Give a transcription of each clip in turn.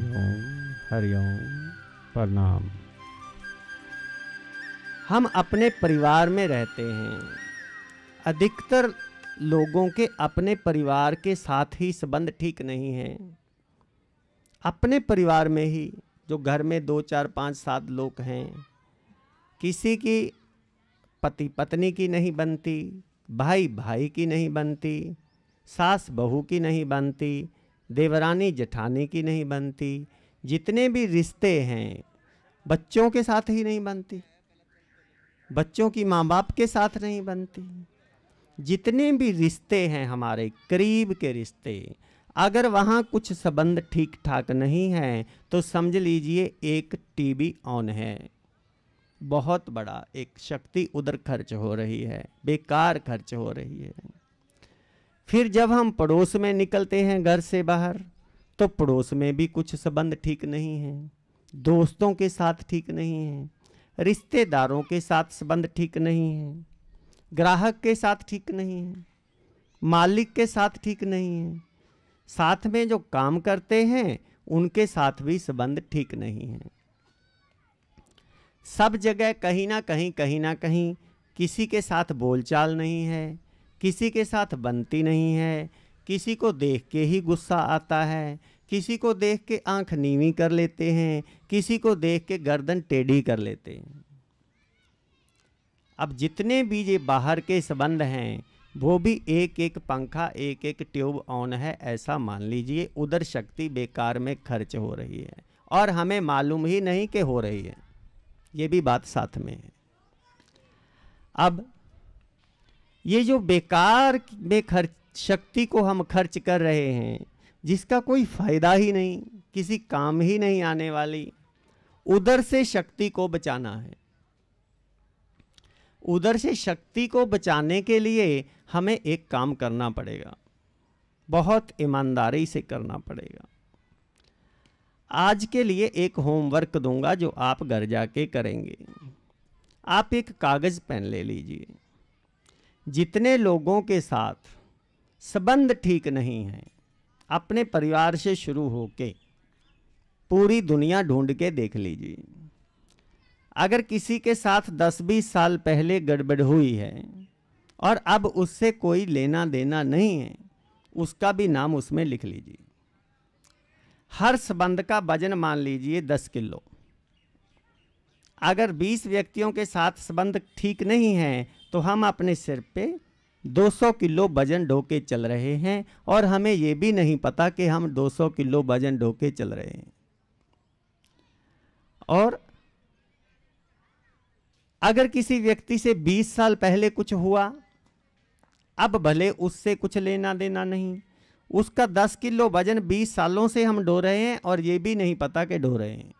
हरिओम हरिओम प्रणाम हम अपने परिवार में रहते हैं अधिकतर लोगों के अपने परिवार के साथ ही संबंध ठीक नहीं है अपने परिवार में ही जो घर में दो चार पाँच सात लोग हैं किसी की पति पत्नी की नहीं बनती भाई भाई की नहीं बनती सास बहू की नहीं बनती देवरानी जठानी की नहीं बनती जितने भी रिश्ते हैं बच्चों के साथ ही नहीं बनती बच्चों की माँ बाप के साथ नहीं बनती जितने भी रिश्ते हैं हमारे करीब के रिश्ते अगर वहाँ कुछ संबंध ठीक ठाक नहीं है तो समझ लीजिए एक टीवी ऑन है बहुत बड़ा एक शक्ति उधर खर्च हो रही है बेकार खर्च हो रही है फिर जब हम पड़ोस में निकलते हैं घर से बाहर तो पड़ोस में भी कुछ संबंध ठीक नहीं है दोस्तों के साथ ठीक नहीं है रिश्तेदारों के साथ संबंध ठीक नहीं है ग्राहक के साथ ठीक नहीं है मालिक के साथ ठीक नहीं है साथ में जो काम करते हैं उनके साथ भी संबंध ठीक नहीं है सब जगह कहीं ना कहीं कहीं ना कहीं किसी के साथ बोलचाल नहीं है किसी के साथ बनती नहीं है किसी को देख के ही गुस्सा आता है किसी को देख के आंख नीवी कर लेते हैं किसी को देख के गर्दन टेढ़ी कर लेते हैं अब जितने भी ये बाहर के संबंध हैं वो भी एक एक पंखा एक एक ट्यूब ऑन है ऐसा मान लीजिए उधर शक्ति बेकार में खर्च हो रही है और हमें मालूम ही नहीं कि हो रही है ये भी बात साथ में है अब ये जो बेकार में खर्च शक्ति को हम खर्च कर रहे हैं जिसका कोई फायदा ही नहीं किसी काम ही नहीं आने वाली उधर से शक्ति को बचाना है उधर से शक्ति को बचाने के लिए हमें एक काम करना पड़ेगा बहुत ईमानदारी से करना पड़ेगा आज के लिए एक होमवर्क दूंगा जो आप घर जाके करेंगे आप एक कागज़ पेन ले लीजिए जितने लोगों के साथ संबंध ठीक नहीं हैं अपने परिवार से शुरू हो के पूरी दुनिया ढूंढ के देख लीजिए अगर किसी के साथ 10-20 साल पहले गड़बड़ हुई है और अब उससे कोई लेना देना नहीं है उसका भी नाम उसमें लिख लीजिए हर संबंध का वजन मान लीजिए 10 किलो अगर 20 व्यक्तियों के साथ संबंध ठीक नहीं है तो हम अपने सिर पे 200 किलो वजन ढोके चल रहे हैं और हमें ये भी नहीं पता कि हम 200 किलो वजन ढोके चल रहे हैं और अगर किसी व्यक्ति से 20 साल पहले कुछ हुआ अब भले उससे कुछ लेना देना नहीं उसका 10 किलो वजन 20 सालों से हम ढो रहे हैं और ये भी नहीं पता कि ढो रहे हैं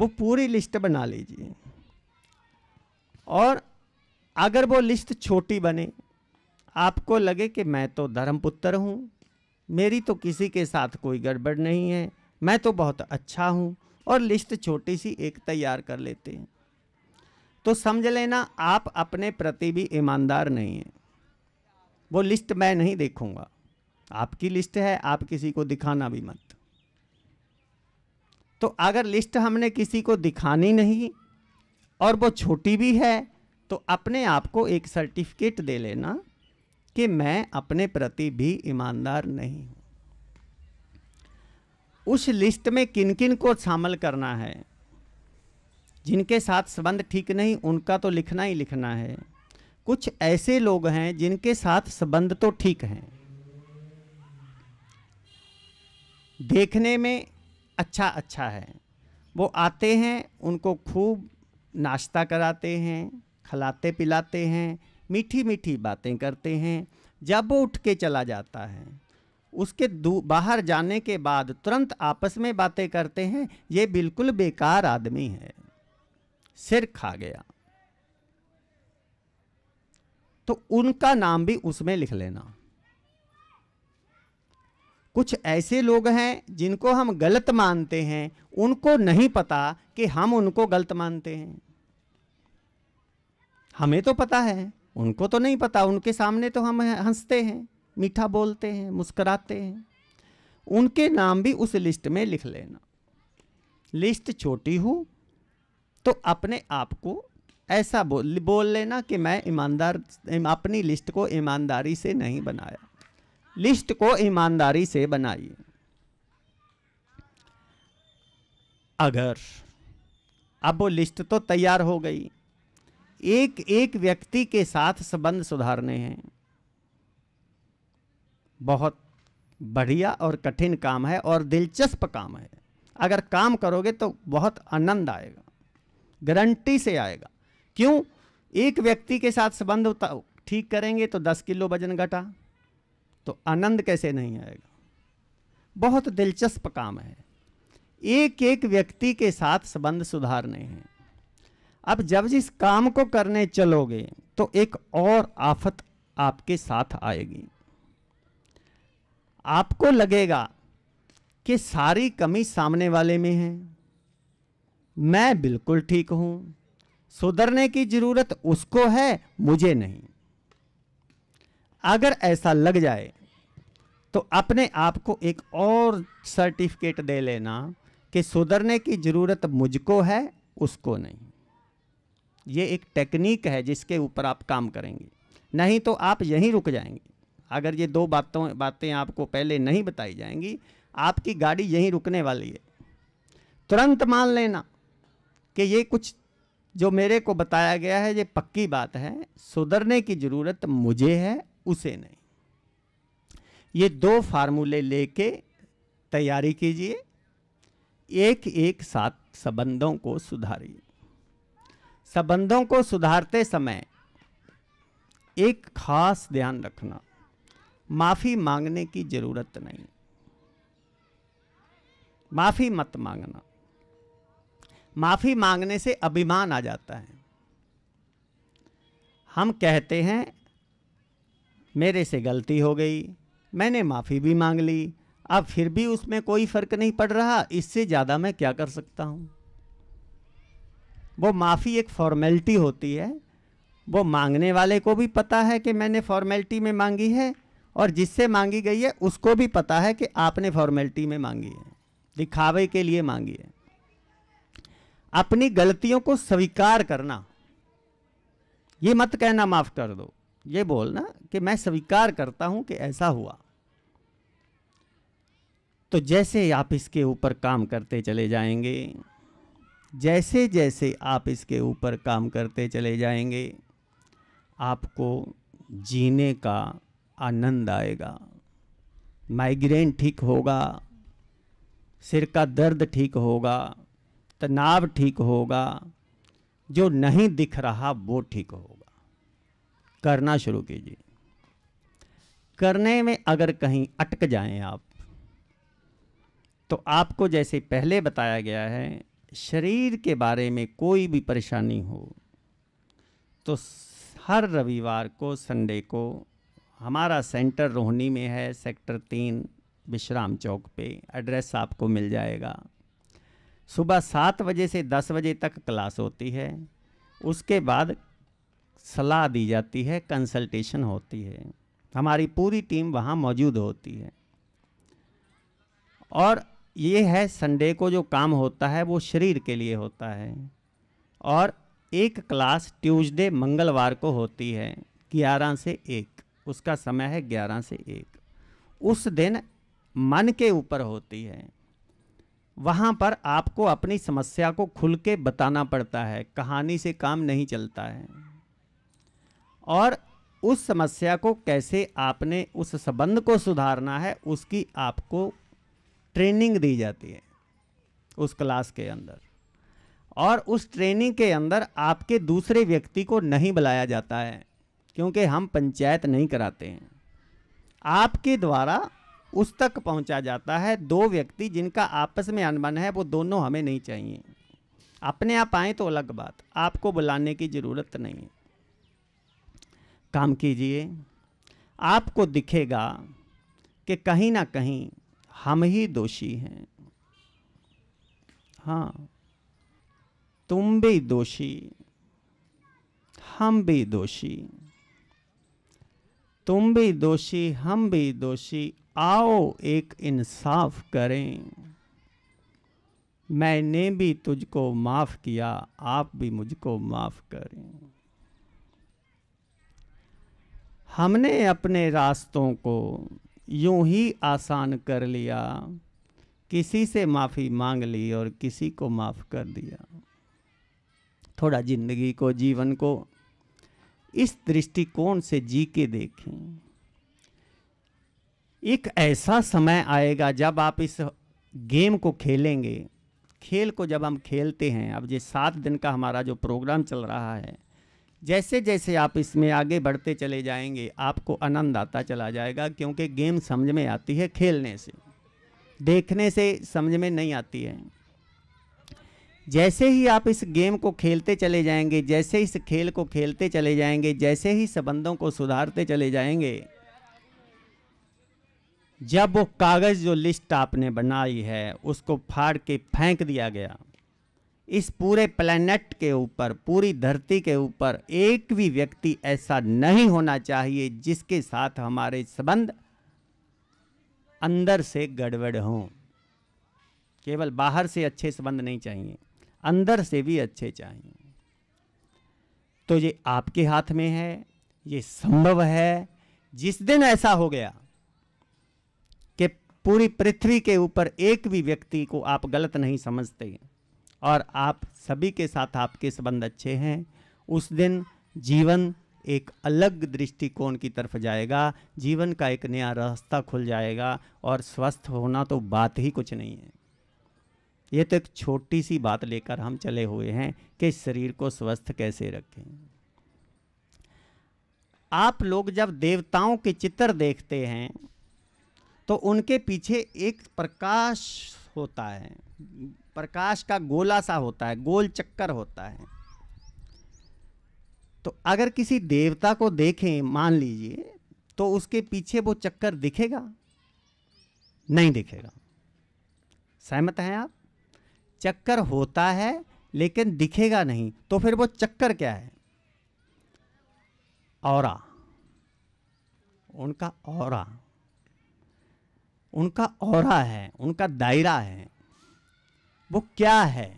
वो पूरी लिस्ट बना लीजिए और अगर वो लिस्ट छोटी बने आपको लगे कि मैं तो धर्मपुत्र हूँ मेरी तो किसी के साथ कोई गड़बड़ नहीं है मैं तो बहुत अच्छा हूँ और लिस्ट छोटी सी एक तैयार कर लेते हैं तो समझ लेना आप अपने प्रति भी ईमानदार नहीं हैं वो लिस्ट मैं नहीं देखूँगा आपकी लिस्ट है आप किसी को दिखाना भी मत तो अगर लिस्ट हमने किसी को दिखानी नहीं और वो छोटी भी है तो अपने आप को एक सर्टिफिकेट दे लेना कि मैं अपने प्रति भी ईमानदार नहीं हूँ उस लिस्ट में किन किन को शामिल करना है जिनके साथ संबंध ठीक नहीं उनका तो लिखना ही लिखना है कुछ ऐसे लोग हैं जिनके साथ संबंध तो ठीक हैं देखने में अच्छा अच्छा है वो आते हैं उनको खूब नाश्ता कराते हैं खिलाते पिलाते हैं मीठी मीठी बातें करते हैं जब वो उठ के चला जाता है उसके बाहर जाने के बाद तुरंत आपस में बातें करते हैं ये बिल्कुल बेकार आदमी है सिर खा गया तो उनका नाम भी उसमें लिख लेना कुछ ऐसे लोग हैं जिनको हम गलत मानते हैं उनको नहीं पता कि हम उनको गलत मानते हैं हमें तो पता है उनको तो नहीं पता उनके सामने तो हम हंसते हैं मीठा बोलते हैं मुस्कराते हैं उनके नाम भी उस लिस्ट में लिख लेना लिस्ट छोटी हो तो अपने आप को ऐसा बोल बोल लेना कि मैं ईमानदार अपनी लिस्ट को ईमानदारी से नहीं बनाया लिस्ट को ईमानदारी से बनाइए अगर अब वो लिस्ट तो तैयार हो गई एक एक व्यक्ति के साथ संबंध सुधारने हैं बहुत बढ़िया और कठिन काम है और दिलचस्प काम है अगर काम करोगे तो बहुत आनंद आएगा गारंटी से आएगा क्यों एक व्यक्ति के साथ संबंध ठीक करेंगे तो दस किलो वजन घटा तो आनंद कैसे नहीं आएगा बहुत दिलचस्प काम है एक एक व्यक्ति के साथ संबंध सुधारने हैं अब जब इस काम को करने चलोगे तो एक और आफत आपके साथ आएगी आपको लगेगा कि सारी कमी सामने वाले में है मैं बिल्कुल ठीक हूँ सुधरने की ज़रूरत उसको है मुझे नहीं अगर ऐसा लग जाए तो अपने आप को एक और सर्टिफिकेट दे लेना कि सुधरने की ज़रूरत मुझको है उसको नहीं ये एक टेक्निक है जिसके ऊपर आप काम करेंगे नहीं तो आप यहीं रुक जाएंगे अगर ये दो बातों बातें आपको पहले नहीं बताई जाएंगी आपकी गाड़ी यहीं रुकने वाली है तुरंत मान लेना कि ये कुछ जो मेरे को बताया गया है ये पक्की बात है सुधरने की ज़रूरत मुझे है उसे नहीं ये दो फार्मूले लेके तैयारी कीजिए एक एक साथ संबंधों को सुधारिए संबंधों को सुधारते समय एक खास ध्यान रखना माफ़ी मांगने की ज़रूरत नहीं माफ़ी मत मांगना माफ़ी मांगने से अभिमान आ जाता है हम कहते हैं मेरे से गलती हो गई मैंने माफ़ी भी मांग ली अब फिर भी उसमें कोई फ़र्क नहीं पड़ रहा इससे ज़्यादा मैं क्या कर सकता हूँ वो माफ़ी एक फॉर्मेलिटी होती है वो मांगने वाले को भी पता है कि मैंने फॉर्मेलिटी में मांगी है और जिससे मांगी गई है उसको भी पता है कि आपने फॉर्मेलिटी में मांगी है दिखावे के लिए मांगी है अपनी गलतियों को स्वीकार करना ये मत कहना माफ़ कर दो ये बोलना कि मैं स्वीकार करता हूं कि ऐसा हुआ तो जैसे आप इसके ऊपर काम करते चले जाएंगे जैसे जैसे आप इसके ऊपर काम करते चले जाएंगे आपको जीने का आनंद आएगा माइग्रेन ठीक होगा सिर का दर्द ठीक होगा तनाव ठीक होगा जो नहीं दिख रहा वो ठीक होगा करना शुरू कीजिए करने में अगर कहीं अटक जाएं आप तो आपको जैसे पहले बताया गया है शरीर के बारे में कोई भी परेशानी हो तो हर रविवार को संडे को हमारा सेंटर रोहनी में है सेक्टर तीन विश्राम चौक पे एड्रेस आपको मिल जाएगा सुबह सात बजे से दस बजे तक क्लास होती है उसके बाद सलाह दी जाती है कंसल्टेशन होती है हमारी पूरी टीम वहाँ मौजूद होती है और ये है संडे को जो काम होता है वो शरीर के लिए होता है और एक क्लास ट्यूसडे मंगलवार को होती है ग्यारह से एक उसका समय है ग्यारह से एक उस दिन मन के ऊपर होती है वहाँ पर आपको अपनी समस्या को खुल के बताना पड़ता है कहानी से काम नहीं चलता है और उस समस्या को कैसे आपने उस संबंध को सुधारना है उसकी आपको ट्रेनिंग दी जाती है उस क्लास के अंदर और उस ट्रेनिंग के अंदर आपके दूसरे व्यक्ति को नहीं बुलाया जाता है क्योंकि हम पंचायत नहीं कराते हैं आपके द्वारा उस तक पहुंचा जाता है दो व्यक्ति जिनका आपस में अनबन है वो दोनों हमें नहीं चाहिए अपने आप आए तो अलग बात आपको बुलाने की ज़रूरत नहीं है काम कीजिए आपको दिखेगा कि कहीं ना कहीं हम ही दोषी हैं हाँ तुम भी दोषी हम भी दोषी तुम भी दोषी हम भी दोषी आओ एक इंसाफ करें मैंने भी तुझको माफ़ किया आप भी मुझको माफ़ करें हमने अपने रास्तों को यूं ही आसान कर लिया किसी से माफ़ी मांग ली और किसी को माफ़ कर दिया थोड़ा जिंदगी को जीवन को इस दृष्टिकोण से जी के देखें एक ऐसा समय आएगा जब आप इस गेम को खेलेंगे खेल को जब हम खेलते हैं अब ये सात दिन का हमारा जो प्रोग्राम चल रहा है जैसे जैसे आप इसमें आगे बढ़ते चले जाएंगे आपको आनंद आता चला जाएगा क्योंकि गेम समझ में आती है खेलने से देखने से समझ में नहीं आती है जैसे ही आप इस गेम को खेलते चले जाएंगे जैसे इस खेल को खेलते चले जाएंगे जैसे ही संबंधों को सुधारते चले जाएंगे जब वो कागज़ जो लिस्ट आपने बनाई है उसको फाड़ के फेंक दिया गया इस पूरे प्लेनेट के ऊपर पूरी धरती के ऊपर एक भी व्यक्ति ऐसा नहीं होना चाहिए जिसके साथ हमारे संबंध अंदर से गड़बड़ हों केवल बाहर से अच्छे संबंध नहीं चाहिए अंदर से भी अच्छे चाहिए तो ये आपके हाथ में है ये संभव है जिस दिन ऐसा हो गया कि पूरी पृथ्वी के ऊपर एक भी व्यक्ति को आप गलत नहीं समझते हैं और आप सभी के साथ आपके संबंध अच्छे हैं उस दिन जीवन एक अलग दृष्टिकोण की तरफ जाएगा जीवन का एक नया रास्ता खुल जाएगा और स्वस्थ होना तो बात ही कुछ नहीं है ये तो एक छोटी सी बात लेकर हम चले हुए हैं कि शरीर को स्वस्थ कैसे रखें आप लोग जब देवताओं के चित्र देखते हैं तो उनके पीछे एक प्रकाश होता है प्रकाश का गोला सा होता है गोल चक्कर होता है तो अगर किसी देवता को देखें मान लीजिए तो उसके पीछे वो चक्कर दिखेगा नहीं दिखेगा सहमत हैं आप चक्कर होता है लेकिन दिखेगा नहीं तो फिर वो चक्कर क्या है और उनका और उनका और है उनका दायरा है वो क्या है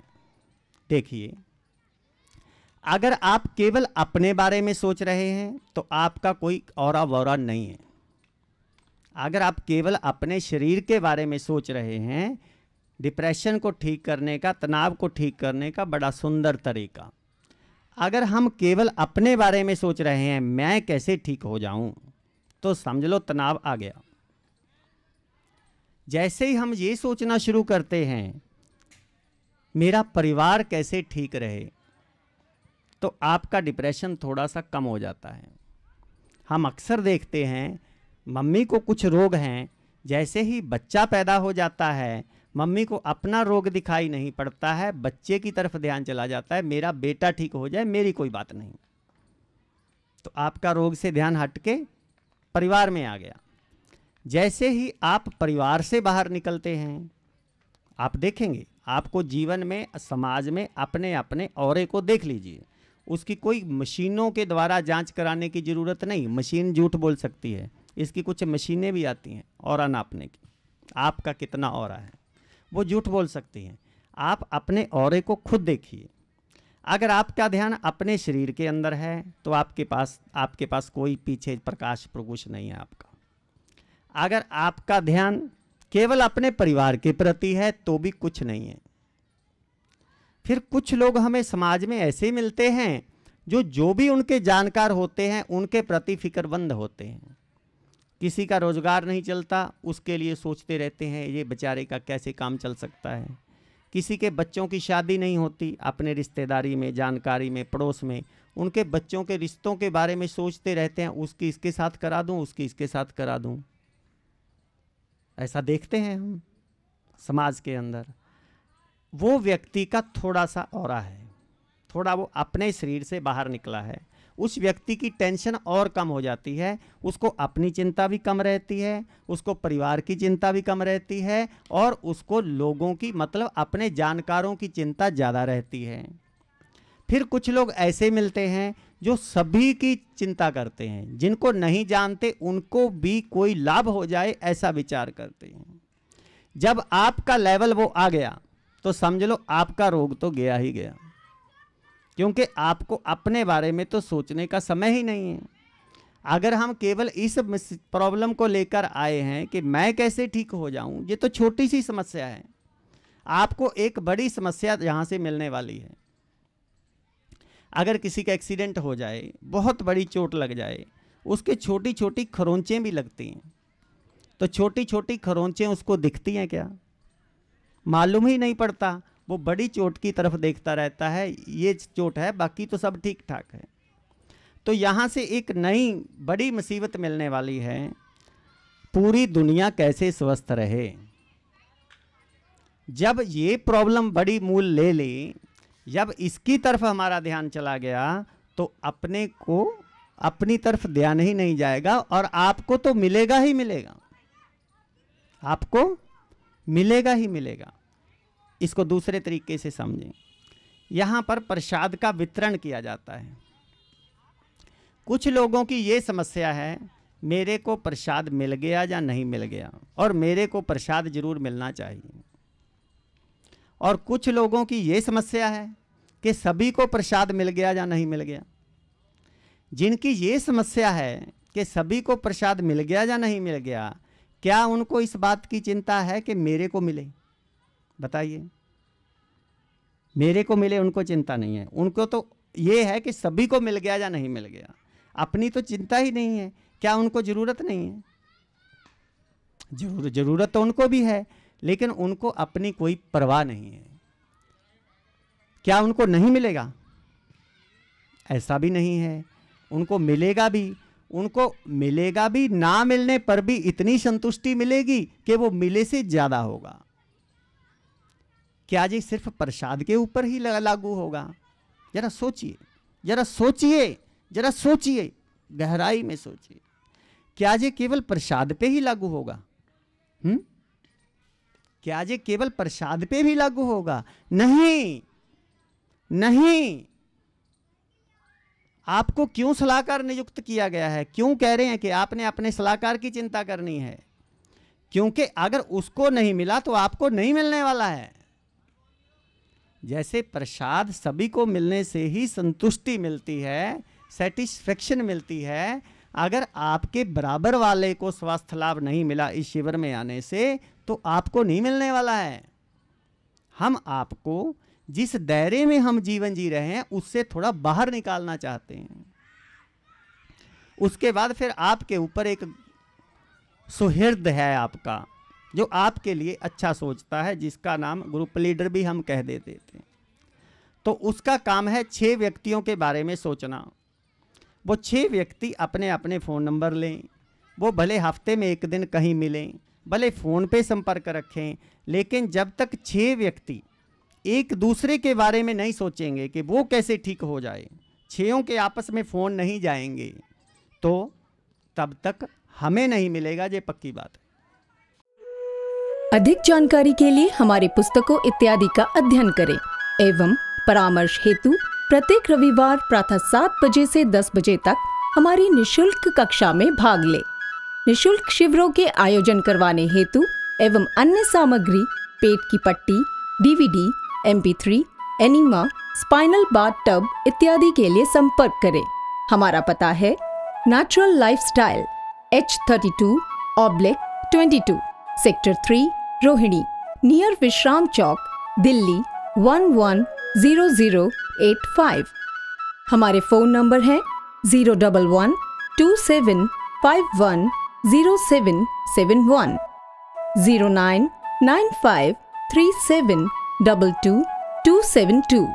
देखिए अगर आप केवल अपने बारे में सोच रहे हैं तो आपका कोई और वौरा नहीं है अगर आप केवल अपने शरीर के बारे में सोच रहे हैं डिप्रेशन को ठीक करने का तनाव को ठीक करने का बड़ा सुंदर तरीका अगर हम केवल अपने बारे में सोच रहे हैं मैं कैसे ठीक हो जाऊं तो समझ लो तनाव आ गया जैसे ही हम ये सोचना शुरू करते हैं मेरा परिवार कैसे ठीक रहे तो आपका डिप्रेशन थोड़ा सा कम हो जाता है हम अक्सर देखते हैं मम्मी को कुछ रोग हैं जैसे ही बच्चा पैदा हो जाता है मम्मी को अपना रोग दिखाई नहीं पड़ता है बच्चे की तरफ ध्यान चला जाता है मेरा बेटा ठीक हो जाए मेरी कोई बात नहीं तो आपका रोग से ध्यान हटके परिवार में आ गया जैसे ही आप परिवार से बाहर निकलते हैं आप देखेंगे आपको जीवन में समाज में अपने अपने और को देख लीजिए उसकी कोई मशीनों के द्वारा जांच कराने की ज़रूरत नहीं मशीन झूठ बोल सकती है इसकी कुछ मशीनें भी आती हैं और नापने की आपका कितना और है वो झूठ बोल सकती हैं आप अपने और को खुद देखिए अगर आपका ध्यान अपने शरीर के अंदर है तो आपके पास आपके पास कोई पीछे प्रकाश प्रकुश नहीं है आपका अगर आपका ध्यान केवल अपने परिवार के प्रति है तो भी कुछ नहीं है फिर कुछ लोग हमें समाज में ऐसे मिलते हैं जो जो भी उनके जानकार होते हैं उनके प्रति फिक्रबंद होते हैं किसी का रोजगार नहीं चलता उसके लिए सोचते रहते हैं ये बेचारे का कैसे काम चल सकता है किसी के बच्चों की शादी नहीं होती अपने रिश्तेदारी में जानकारी में पड़ोस में उनके बच्चों के रिश्तों के बारे में सोचते रहते हैं उसकी इसके साथ करा दूं उसकी इसके साथ करा दूं ऐसा देखते हैं हम समाज के अंदर वो व्यक्ति का थोड़ा सा और है थोड़ा वो अपने शरीर से बाहर निकला है उस व्यक्ति की टेंशन और कम हो जाती है उसको अपनी चिंता भी कम रहती है उसको परिवार की चिंता भी कम रहती है और उसको लोगों की मतलब अपने जानकारों की चिंता ज़्यादा रहती है फिर कुछ लोग ऐसे मिलते हैं जो सभी की चिंता करते हैं जिनको नहीं जानते उनको भी कोई लाभ हो जाए ऐसा विचार करते हैं जब आपका लेवल वो आ गया तो समझ लो आपका रोग तो गया ही गया क्योंकि आपको अपने बारे में तो सोचने का समय ही नहीं है अगर हम केवल इस प्रॉब्लम को लेकर आए हैं कि मैं कैसे ठीक हो जाऊं ये तो छोटी सी समस्या है आपको एक बड़ी समस्या यहाँ से मिलने वाली है अगर किसी का एक्सीडेंट हो जाए बहुत बड़ी चोट लग जाए उसके छोटी छोटी खरोंचें भी लगती हैं तो छोटी छोटी खरोंचें उसको दिखती हैं क्या मालूम ही नहीं पड़ता वो बड़ी चोट की तरफ देखता रहता है ये चोट है बाकी तो सब ठीक ठाक है तो यहाँ से एक नई बड़ी मुसीबत मिलने वाली है पूरी दुनिया कैसे स्वस्थ रहे जब ये प्रॉब्लम बड़ी मूल ले ली जब इसकी तरफ हमारा ध्यान चला गया तो अपने को अपनी तरफ ध्यान ही नहीं जाएगा और आपको तो मिलेगा ही मिलेगा आपको मिलेगा ही मिलेगा इसको दूसरे तरीके से समझें यहाँ पर प्रसाद का वितरण किया जाता है कुछ लोगों की ये समस्या है मेरे को प्रसाद मिल गया या नहीं मिल गया और मेरे को प्रसाद जरूर मिलना चाहिए और कुछ लोगों की ये समस्या है कि सभी को प्रसाद मिल गया या नहीं मिल गया जिनकी ये समस्या है कि सभी को प्रसाद मिल गया या नहीं मिल गया क्या उनको इस बात की चिंता है कि मेरे को मिले बताइए मेरे को मिले उनको चिंता नहीं है उनको तो ये है कि सभी को मिल गया या नहीं मिल गया अपनी तो चिंता ही नहीं है क्या उनको ज़रूरत नहीं है जरूर ज़रूरत तो उनको भी है लेकिन उनको अपनी कोई परवाह नहीं है क्या उनको नहीं मिलेगा ऐसा भी नहीं है उनको मिलेगा भी उनको मिलेगा भी ना मिलने पर भी इतनी संतुष्टि मिलेगी कि वो मिले से ज़्यादा होगा क्या जी सिर्फ प्रसाद के ऊपर ही लागू होगा जरा सोचिए जरा सोचिए जरा सोचिए गहराई में सोचिए क्या जी केवल प्रसाद पे ही लागू होगा हम्म क्या ये केवल प्रसाद पे भी लागू होगा नहीं नहीं आपको क्यों सलाहकार नियुक्त किया गया है क्यों कह रहे हैं कि आपने अपने सलाहकार की चिंता करनी है क्योंकि अगर उसको नहीं मिला तो आपको नहीं मिलने वाला है जैसे प्रसाद सभी को मिलने से ही संतुष्टि मिलती है सेटिस्फेक्शन मिलती है अगर आपके बराबर वाले को स्वास्थ्य लाभ नहीं मिला इस शिविर में आने से तो आपको नहीं मिलने वाला है हम आपको जिस दायरे में हम जीवन जी रहे हैं उससे थोड़ा बाहर निकालना चाहते हैं उसके बाद फिर आपके ऊपर एक सुहृद है आपका जो आपके लिए अच्छा सोचता है जिसका नाम ग्रुप लीडर भी हम कह देते थे तो उसका काम है छः व्यक्तियों के बारे में सोचना वो छः व्यक्ति अपने अपने फ़ोन नंबर लें वो भले हफ्ते में एक दिन कहीं मिलें भले फ़ोन पे संपर्क रखें लेकिन जब तक छः व्यक्ति एक दूसरे के बारे में नहीं सोचेंगे कि वो कैसे ठीक हो जाए छों के आपस में फ़ोन नहीं जाएंगे तो तब तक हमें नहीं मिलेगा ये पक्की बात है अधिक जानकारी के लिए हमारे पुस्तकों इत्यादि का अध्ययन करें एवं परामर्श हेतु प्रत्येक रविवार प्रातः सात बजे से दस बजे तक हमारी निशुल्क कक्षा में भाग लें निशुल्क शिविरों के आयोजन करवाने हेतु एवं अन्य सामग्री पेट की पट्टी DVD three enema spinal bar tub इत्यादि के लिए संपर्क करें हमारा पता है natural style H thirty two oblique twenty two sector three Rohini near Vishram Chowk Delhi one one zero zero eight five हमारे फ़ोन नंबर हैं zero double one two seven five one 0771 0995